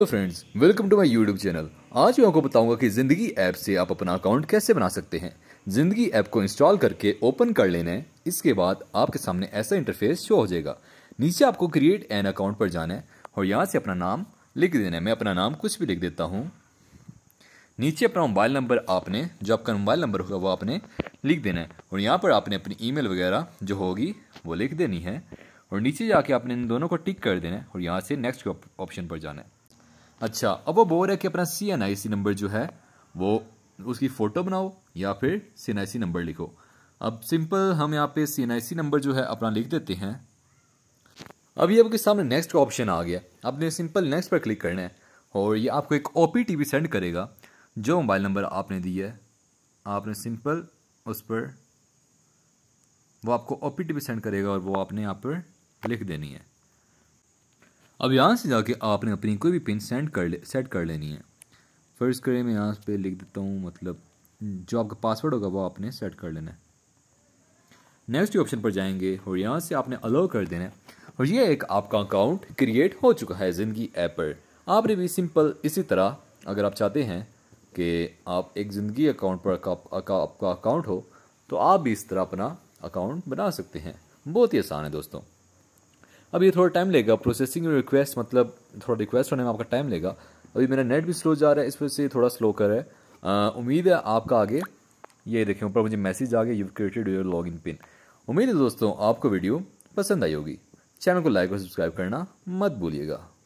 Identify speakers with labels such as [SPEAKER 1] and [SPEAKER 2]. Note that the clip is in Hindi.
[SPEAKER 1] तो friends welcome to my YouTube channel आज मैं आपको बताऊंगा कि ज़िंदगी ऐप से आप अपना अकाउंट कैसे बना सकते हैं ज़िंदगी ऐप को इंस्टॉल करके ओपन कर लेना है इसके बाद आपके सामने ऐसा इंटरफेस शो हो जाएगा नीचे आपको क्रिएट एन अकाउंट पर जाना है और यहाँ से अपना नाम लिख देना है मैं अपना नाम कुछ भी लिख देता हूँ नीचे अपना मोबाइल नंबर आपने जो आपका मोबाइल नंबर होगा वो आपने लिख देना है और यहाँ पर आपने अपनी ईमेल वगैरह जो होगी वो लिख देनी है और नीचे जाके आपने इन दोनों को टिक कर देना है और यहाँ से नेक्स्ट ऑप्शन पर जाना है अच्छा अब वो बोल रहा है कि अपना सी एन आई सी नंबर जो है वो उसकी फ़ोटो बनाओ या फिर सी एन आई सी नंबर लिखो अब सिंपल हम यहाँ पे सी एन आई सी नंबर जो है अपना लिख देते हैं अभी आपके सामने नेक्स्ट का ऑप्शन आ गया आपने सिंपल नेक्स्ट पर क्लिक करना है और ये आपको एक O P T P send करेगा जो मोबाइल नंबर आपने दिया है आपने सिंपल उस पर वो आपको O P T P send करेगा और वो आपने यहाँ पर लिख देनी है अब यहाँ से जाके आपने अपनी कोई भी पिन सेंड कर ले सेट कर लेनी है फ़र्ज़ करें मैं यहाँ पे लिख देता हूँ मतलब जो आपका पासवर्ड होगा वो आपने सेट कर लेना है नेक्स्ट ऑप्शन पर जाएंगे और यहाँ से आपने अलाउ कर देना है और ये एक आपका अकाउंट क्रिएट हो चुका है ज़िंदगी ऐप पर आपने भी सिंपल इसी तरह अगर आप चाहते हैं कि आप एक ज़िंदगी अकाउंट पर आपका अकाउंट हो तो आप भी इस तरह अपना अकाउंट बना सकते हैं बहुत ही आसान है दोस्तों अब ये थोड़ा टाइम लेगा प्रोसेसिंग रिक्वेस्ट मतलब थोड़ा रिक्वेस्ट होने में आपका टाइम लेगा अभी मेरा नेट भी स्लो जा रहा है इस वजह से थोड़ा स्लो कर है उम्मीद है आपका आगे ये देखें ऊपर मुझे मैसेज आ गया you created your log in PIN उम्मीद है दोस्तों आपको वीडियो पसंद आई होगी चैनल को लाइक और सब्सक्राइब करना मत भूलिएगा